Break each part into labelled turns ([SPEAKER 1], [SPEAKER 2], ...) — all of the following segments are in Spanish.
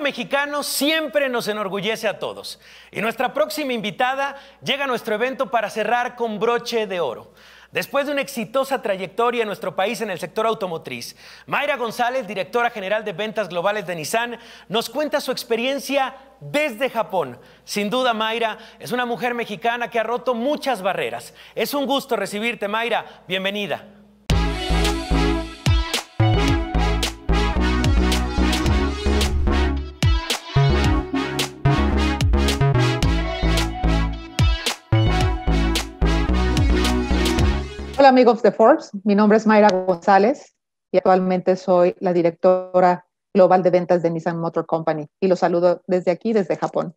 [SPEAKER 1] mexicano siempre nos enorgullece a todos. Y nuestra próxima invitada llega a nuestro evento para cerrar con broche de oro. Después de una exitosa trayectoria en nuestro país en el sector automotriz, Mayra González, directora general de ventas globales de Nissan, nos cuenta su experiencia desde Japón. Sin duda, Mayra es una mujer mexicana que ha roto muchas barreras. Es un gusto recibirte, Mayra. Bienvenida.
[SPEAKER 2] Hola amigos de Forbes, mi nombre es Mayra González y actualmente soy la directora global de ventas de Nissan Motor Company y los saludo desde aquí, desde Japón.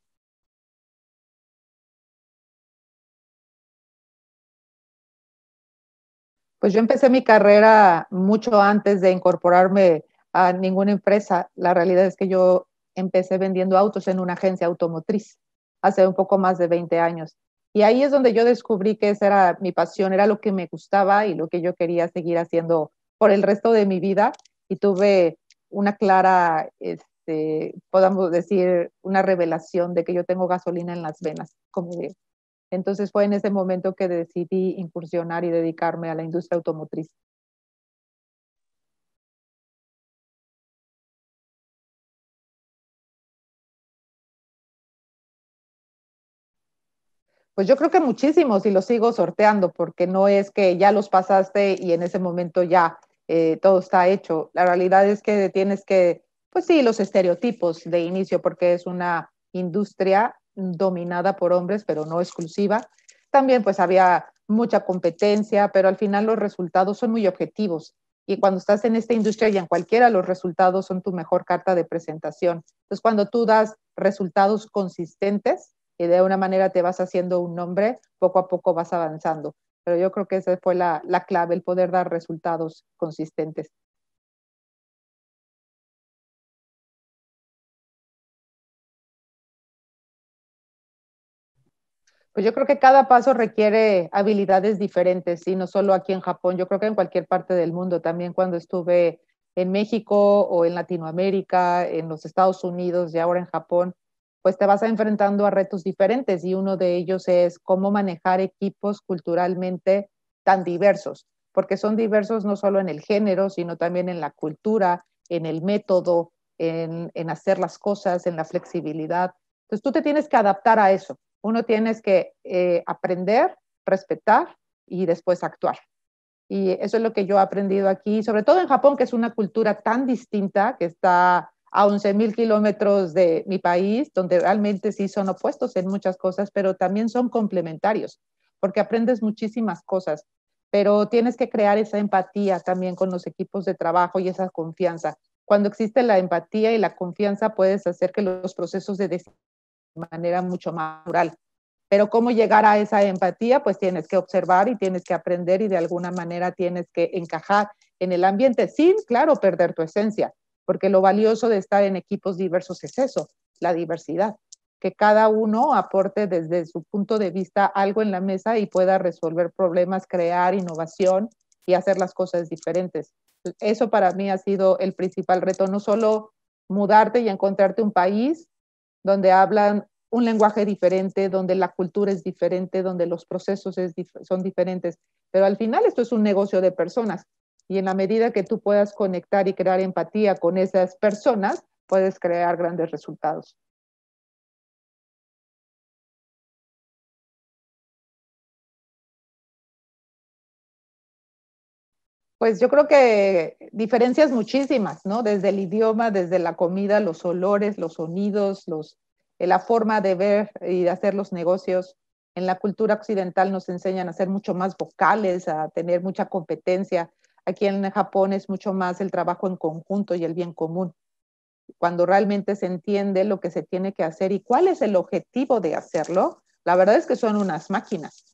[SPEAKER 2] Pues yo empecé mi carrera mucho antes de incorporarme a ninguna empresa. La realidad es que yo empecé vendiendo autos en una agencia automotriz hace un poco más de 20 años. Y ahí es donde yo descubrí que esa era mi pasión, era lo que me gustaba y lo que yo quería seguir haciendo por el resto de mi vida. Y tuve una clara, este, podamos decir, una revelación de que yo tengo gasolina en las venas. Como Entonces fue en ese momento que decidí incursionar y dedicarme a la industria automotriz. pues yo creo que muchísimos y los sigo sorteando porque no es que ya los pasaste y en ese momento ya eh, todo está hecho. La realidad es que tienes que, pues sí, los estereotipos de inicio porque es una industria dominada por hombres, pero no exclusiva. También pues había mucha competencia, pero al final los resultados son muy objetivos. Y cuando estás en esta industria y en cualquiera, los resultados son tu mejor carta de presentación. Entonces, cuando tú das resultados consistentes, y de una manera te vas haciendo un nombre, poco a poco vas avanzando. Pero yo creo que esa fue la, la clave, el poder dar resultados consistentes. Pues yo creo que cada paso requiere habilidades diferentes, y no solo aquí en Japón, yo creo que en cualquier parte del mundo. También cuando estuve en México o en Latinoamérica, en los Estados Unidos y ahora en Japón, pues te vas enfrentando a retos diferentes y uno de ellos es cómo manejar equipos culturalmente tan diversos, porque son diversos no solo en el género, sino también en la cultura, en el método, en, hacer las cosas, en la flexibilidad. Entonces tú te tienes que adaptar a eso. Uno tienes que eh, aprender, respetar y después actuar. Y eso es lo que yo he aprendido aquí, sobre todo en Japón, que es una cultura tan distinta que está a 11.000 kilómetros de mi país, donde realmente sí son opuestos en muchas cosas, pero también son complementarios, porque aprendes muchísimas cosas, pero tienes que crear esa empatía también con los equipos de trabajo y esa confianza. Cuando existe la empatía y la confianza, puedes hacer que los procesos de decisión de manera mucho más natural. Pero cómo llegar a esa empatía, pues tienes que observar y tienes que aprender y de alguna manera tienes que encajar en el ambiente sin, claro, perder tu esencia porque lo valioso de estar en equipos diversos es eso, la diversidad, que cada uno aporte desde su punto de vista algo en la mesa y pueda resolver problemas, crear innovación y hacer las cosas diferentes. Eso para mí ha sido el principal reto, no solo mudarte y encontrarte un país donde hablan un lenguaje diferente, donde la cultura es diferente, donde los procesos son diferentes. Pero al final esto es un negocio de personas y en la medida que tú puedas conectar y crear empatía con esas personas, puedes crear grandes resultados. Pues yo creo que diferencias muchísimas, ¿no? Desde el idioma, desde la comida, los olores, los sonidos, los, eh, la forma de ver y de hacer los negocios. En la cultura occidental nos enseñan a ser mucho más vocales, a tener mucha competencia, Aquí en Japón es mucho más el trabajo en conjunto y el bien común, cuando realmente se entiende lo que se tiene que hacer y cuál es el objetivo de hacerlo. La verdad es que son unas máquinas,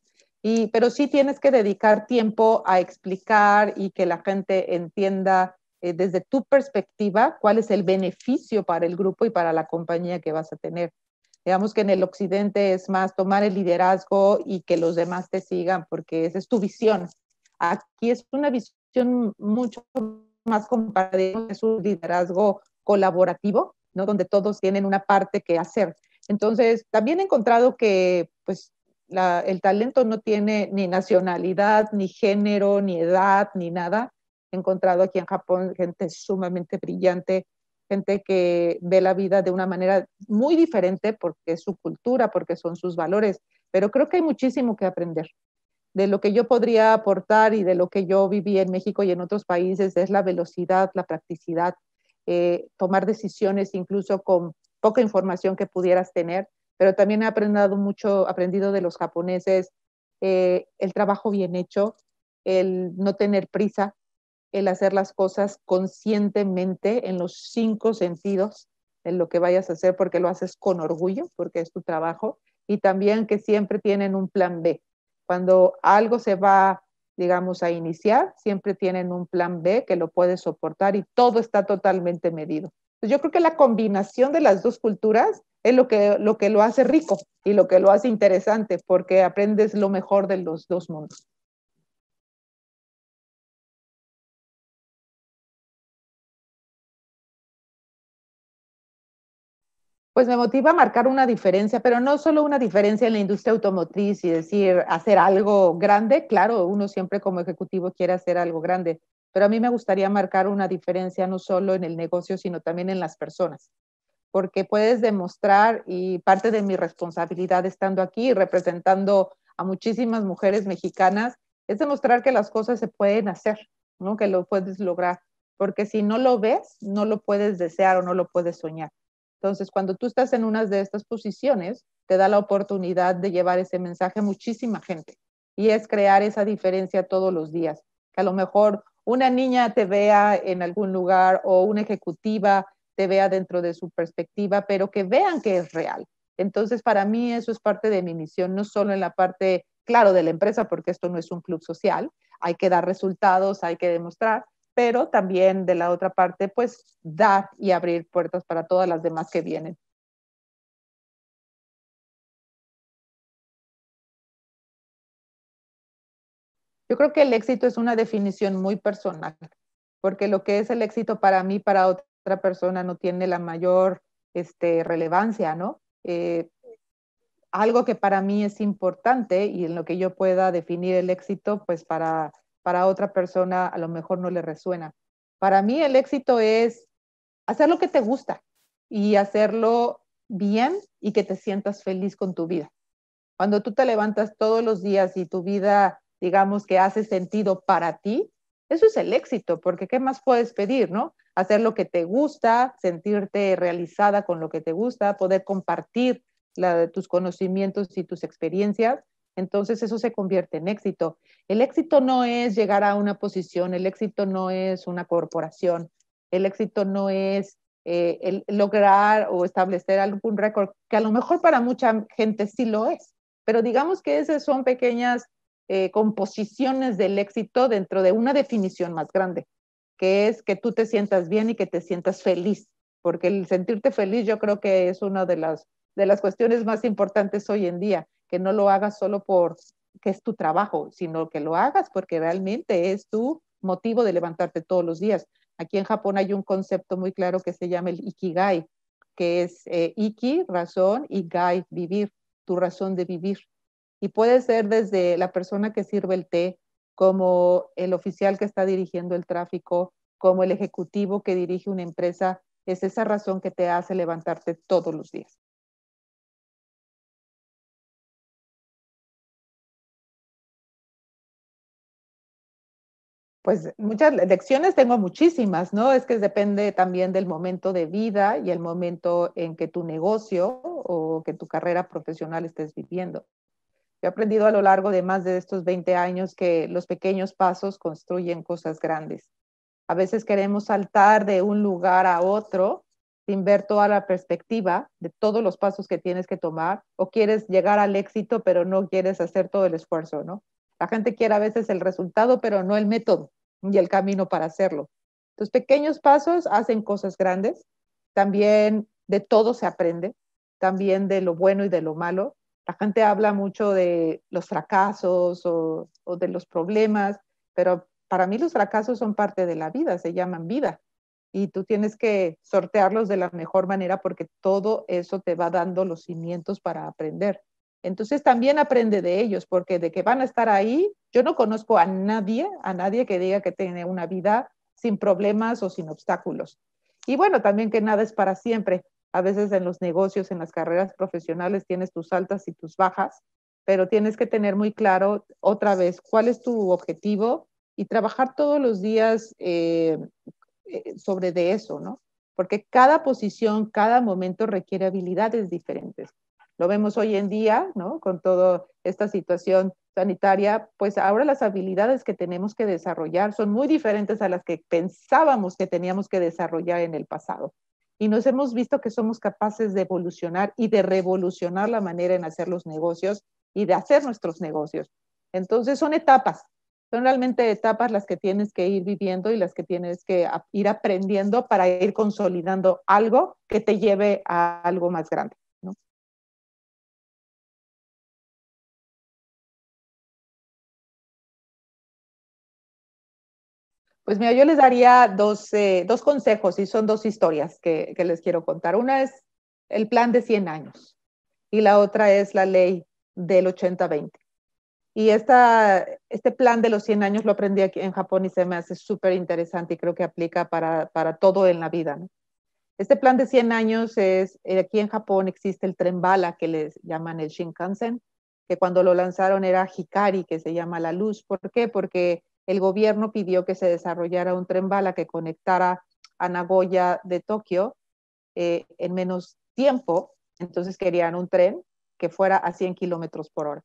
[SPEAKER 2] y, pero sí tienes que dedicar tiempo a explicar y que la gente entienda eh, desde tu perspectiva cuál es el beneficio para el grupo y para la compañía que vas a tener. Digamos que en el occidente es más tomar el liderazgo y que los demás te sigan porque esa es tu visión. Aquí es una visión mucho más compartida es su liderazgo colaborativo, ¿no? Donde todos tienen una parte que hacer. Entonces, también he encontrado que, pues, el talento no tiene ni nacionalidad, ni género, ni edad, ni nada. He encontrado aquí en Japón gente sumamente brillante, gente que ve la vida de una manera muy diferente porque es su cultura, porque son sus valores, pero creo que hay muchísimo que aprender de lo que yo podría aportar y de lo que yo viví en México y en otros países es la velocidad, la practicidad, eh, tomar decisiones incluso con poca información que pudieras tener, pero también he aprendido mucho, aprendido de los japoneses eh, el trabajo bien hecho, el no tener prisa, el hacer las cosas conscientemente en los cinco sentidos en lo que vayas a hacer porque lo haces con orgullo, porque es tu trabajo, y también que siempre tienen un plan B, cuando algo se va, digamos, a iniciar, siempre tienen un plan B que lo puede soportar y todo está totalmente medido. Yo creo que la combinación de las dos culturas es lo que, lo que lo hace rico y lo que lo hace interesante, porque aprendes lo mejor de los dos mundos. Pues, me motiva a marcar una diferencia, pero no solo una diferencia en la industria automotriz y decir hacer algo grande, claro, uno siempre como ejecutivo quiere hacer algo grande, pero a mí me gustaría marcar una diferencia no solo en el negocio, sino también en las personas, porque puedes demostrar y parte de mi responsabilidad estando aquí representando a muchísimas mujeres mexicanas es demostrar que las cosas se pueden hacer, ¿no? que lo puedes lograr, porque si no lo ves, no lo puedes desear o no lo puedes soñar. Entonces, cuando tú estás en una de estas posiciones, te da la oportunidad de llevar ese mensaje a muchísima gente y es crear esa diferencia todos los días. Que a lo mejor una niña te vea en algún lugar o una ejecutiva te vea dentro de su perspectiva, pero que vean que es real. Entonces, para mí eso es parte de mi misión, no solo en la parte, claro, de la empresa, porque esto no es un club social, hay que dar resultados, hay que demostrar, pero también de la otra parte, pues dar y abrir puertas para todas las demás que vienen. Yo creo que el éxito es una definición muy personal, porque lo que es el éxito para mí, para otra persona, no tiene la mayor este, relevancia, ¿no? Eh, algo que para mí es importante y en lo que yo pueda definir el éxito, pues para para otra persona a lo mejor no le resuena. Para mí el éxito es hacer lo que te gusta y hacerlo bien y que te sientas feliz con tu vida. Cuando tú te levantas todos los días y tu vida, digamos que hace sentido para ti, eso es el éxito, porque ¿qué más puedes pedir, no? Hacer lo que te gusta, sentirte realizada con lo que te gusta, poder compartir tus conocimientos y tus experiencias entonces eso se convierte en éxito. El éxito no es llegar a una posición, el éxito no es una corporación, el éxito no es eh, lograr o establecer algún récord, que a lo mejor para mucha gente sí lo es, pero digamos que esas son pequeñas eh, composiciones del éxito dentro de una definición más grande, que es que tú te sientas bien y que te sientas feliz, porque el sentirte feliz yo creo que es una de las cuestiones más importantes hoy en día que no lo hagas solo por que es tu trabajo, sino que lo hagas porque realmente es tu motivo de levantarte todos los días. Aquí en Japón hay un concepto muy claro que se llama el ikigai, que es eh, iki, razón, y gai, vivir, tu razón de vivir. Y puede ser desde la persona que sirve el té, como el oficial que está dirigiendo el tráfico, como el ejecutivo que dirige una empresa, es esa razón que te hace levantarte todos los días. Pues muchas lecciones tengo muchísimas, ¿no? Es que depende también del momento de vida y el momento en que tu negocio o que tu carrera profesional estés viviendo. Yo he aprendido a lo largo de más de estos 20 años que los pequeños pasos construyen cosas grandes. A veces queremos saltar de un lugar a otro sin ver toda la perspectiva de todos los pasos que tienes que tomar o quieres llegar al éxito pero no quieres hacer todo el esfuerzo, ¿no? La gente quiere a veces el resultado pero no el método y el camino para hacerlo. Los pequeños pasos hacen cosas grandes. También de todo se aprende, también de lo bueno y de lo malo. La gente habla mucho de los fracasos o, o de los problemas, pero para mí los fracasos son parte de la vida, se llaman vida. Y tú tienes que sortearlos de la mejor manera porque todo eso te va dando los cimientos para aprender. Entonces también aprende de ellos, porque de que van a estar ahí, yo no conozco a nadie, a nadie que diga que tiene una vida sin problemas o sin obstáculos. Y bueno, también que nada es para siempre. A veces en los negocios, en las carreras profesionales, tienes tus altas y tus bajas, pero tienes que tener muy claro otra vez cuál es tu objetivo y trabajar todos los días eh, eh, sobre de eso, ¿no? Porque cada posición, cada momento requiere habilidades diferentes. Lo vemos hoy en día, ¿no? Con toda esta situación sanitaria, pues ahora las habilidades que tenemos que desarrollar son muy diferentes a las que pensábamos que teníamos que desarrollar en el pasado. Y nos hemos visto que somos capaces de evolucionar y de revolucionar la manera en hacer los negocios y de hacer nuestros negocios. Entonces son etapas, son realmente etapas las que tienes que ir viviendo y las que tienes que ir aprendiendo para ir consolidando algo que te lleve a algo más grande. Pues mira, yo les daría dos, eh, consejos y son dos historias que, les quiero contar. Una es el plan de 100 años y la otra es la ley del 80-20. Y esta, este plan de los 100 años lo aprendí aquí en Japón y se me hace súper interesante y creo que aplica para, para todo en la vida. Este plan de 100 años es, eh, aquí en Japón existe el tren bala que les llaman el Shinkansen, que cuando lo lanzaron era Hikari, que se llama la luz. ¿Por qué? Porque el gobierno pidió que se desarrollara un tren bala que conectara a Nagoya de Tokio eh, en menos tiempo, entonces querían un tren que fuera a 100 kilómetros por hora.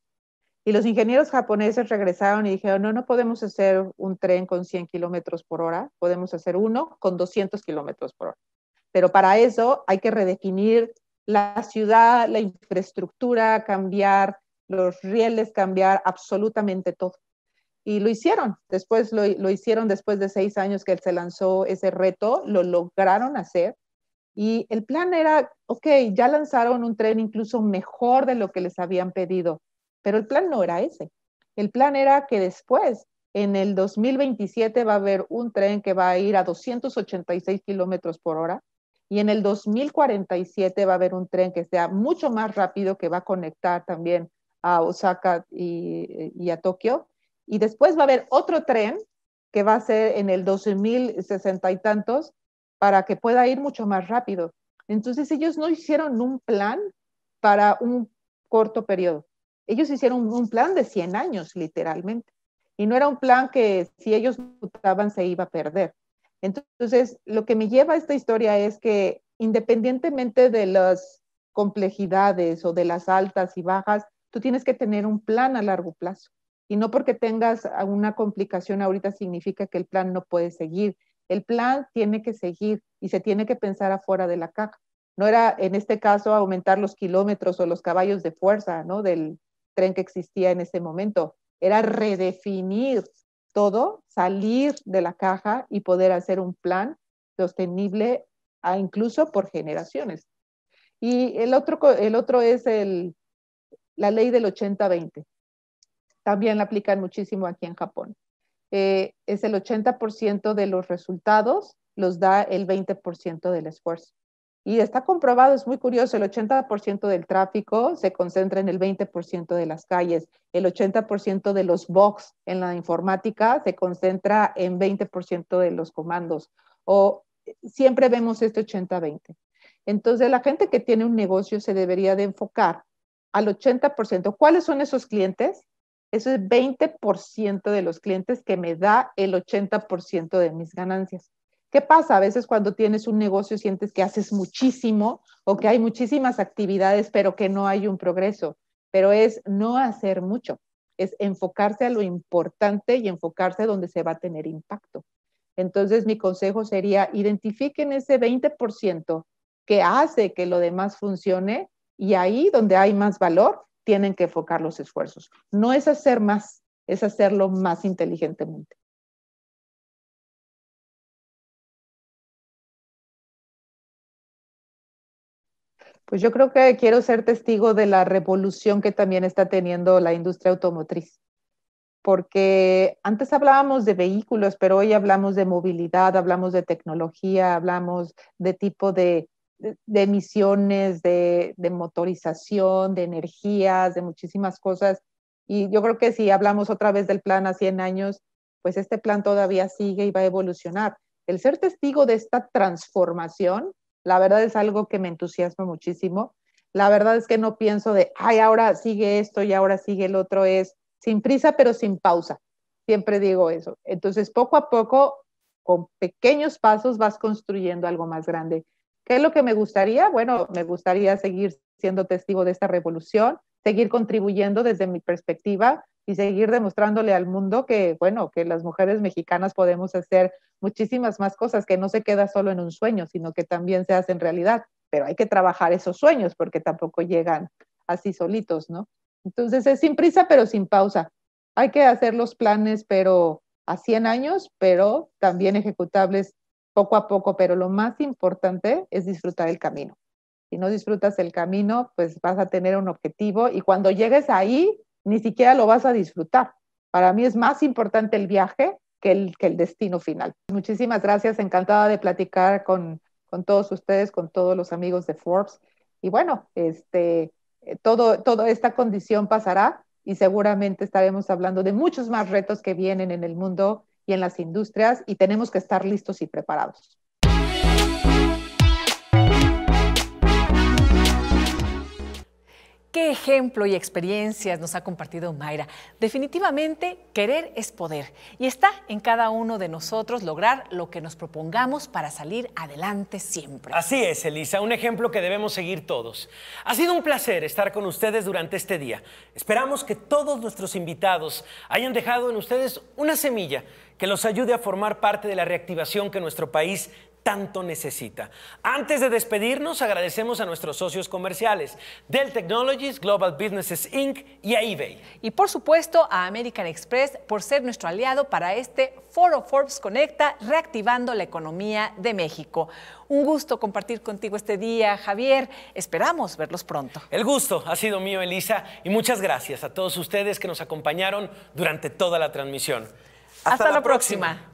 [SPEAKER 2] Y los ingenieros japoneses regresaron y dijeron, no, no podemos hacer un tren con 100 kilómetros por hora, podemos hacer uno con 200 kilómetros por hora. Pero para eso hay que redefinir la ciudad, la infraestructura, cambiar los rieles, cambiar absolutamente todo y lo hicieron. Después lo, hicieron después de seis años que se lanzó ese reto, lo lograron hacer. Y el plan era, ok, ya lanzaron un tren incluso mejor de lo que les habían pedido, pero el plan no era ese. El plan era que después, en el 2027, va a haber un tren que va a ir a 286 kilómetros por hora y en el 2047 va a haber un tren que sea mucho más rápido que va a conectar también a Osaka y a Tokio y después va a haber otro tren que va a ser en el 12.060 y tantos para que pueda ir mucho más rápido. Entonces ellos no hicieron un plan para un corto periodo. Ellos hicieron un plan de 100 años, literalmente. Y no era un plan que si ellos votaban se iba a perder. Entonces, lo que me lleva a esta historia es que independientemente de las complejidades o de las altas y bajas, tú tienes que tener un plan a largo plazo. Y no porque tengas alguna complicación ahorita significa que el plan no puede seguir. El plan tiene que seguir y se tiene que pensar afuera de la caja. No era en este caso aumentar los kilómetros o los caballos de fuerza del tren que existía en ese momento. Era redefinir todo, salir de la caja y poder hacer un plan sostenible a ah, incluso por generaciones. Y el otro, el otro es el, la ley del 80-20 también la aplican muchísimo aquí en Japón. Eh, es el 80% de los resultados, los da el 20% del esfuerzo. Y está comprobado, es muy curioso, el 80% del tráfico se concentra en el 20% de las calles, el 80% de los bugs en la informática se concentra en 20% de los comandos, o siempre vemos este 80-20. Entonces, la gente que tiene un negocio se debería de enfocar al 80%. ¿Cuáles son esos clientes? Eso es 20% de los clientes que me da el 80% de mis ganancias. ¿Qué pasa? A veces cuando tienes un negocio sientes que haces muchísimo o que hay muchísimas actividades, pero que no hay un progreso. Pero es no hacer mucho, es enfocarse a lo importante y enfocarse donde se va a tener impacto. Entonces, mi consejo sería identifiquen ese 20% que hace que lo demás funcione y ahí donde hay más valor, tienen que enfocar los esfuerzos. No es hacer más, es hacerlo más inteligentemente. Pues yo creo que quiero ser testigo de la revolución que también está teniendo la industria automotriz, porque antes hablábamos de vehículos, pero hoy hablamos de movilidad, hablamos de tecnología, hablamos de tipo de de emisiones, de, de, motorización, de energías, de muchísimas cosas. Y yo creo que si hablamos otra vez del plan a 100 años, pues este plan todavía sigue y va a evolucionar. El ser testigo de esta transformación, la verdad es algo que me entusiasma muchísimo. La verdad es que no pienso de, ay, ahora sigue esto y ahora sigue el otro, es sin prisa pero sin pausa. Siempre digo eso. Entonces, poco a poco, con pequeños pasos, vas construyendo algo más grande. ¿Qué es lo que me gustaría? Bueno, me gustaría seguir siendo testigo de esta revolución, seguir contribuyendo desde mi perspectiva y seguir demostrándole al mundo que, bueno, que las mujeres mexicanas podemos hacer muchísimas más cosas, que no se queda solo en un sueño, sino que también se hacen realidad. Pero hay que trabajar esos sueños porque tampoco llegan así solitos, ¿no? Entonces es sin prisa, pero sin pausa. Hay que hacer los planes, pero a 100 años, pero también ejecutables poco a poco, pero lo más importante es disfrutar el camino. Si no disfrutas el camino, pues vas a tener un objetivo y cuando llegues ahí, ni siquiera lo vas a disfrutar. Para mí es más importante el viaje que el, que el destino final. Muchísimas gracias, encantada de platicar con, todos ustedes, con todos los amigos de Forbes. Y bueno, este, eh, todo, toda esta condición pasará y seguramente estaremos hablando de muchos más retos que vienen en el mundo y en las industrias y tenemos que estar listos y preparados. Qué ejemplo y experiencias nos ha compartido Mayra. Definitivamente, querer es poder y está en cada uno de nosotros lograr lo que nos propongamos para salir adelante siempre.
[SPEAKER 1] Así es, Elisa, un ejemplo que debemos seguir todos. Ha sido un placer estar con ustedes durante este día. Esperamos que todos nuestros invitados hayan dejado en ustedes una semilla que los ayude a formar parte de la reactivación que nuestro país tanto necesita. Antes de despedirnos, agradecemos a nuestros socios comerciales, Dell Technologies, Global Businesses Inc. y a eBay.
[SPEAKER 2] Y por supuesto a American Express por ser nuestro aliado para este Foro Forbes Conecta, reactivando la economía de México. Un gusto compartir contigo este día, Javier. Esperamos verlos pronto.
[SPEAKER 1] El gusto ha sido mío, Elisa, y muchas gracias a todos ustedes que nos acompañaron durante toda la transmisión. Hasta, la, próxima.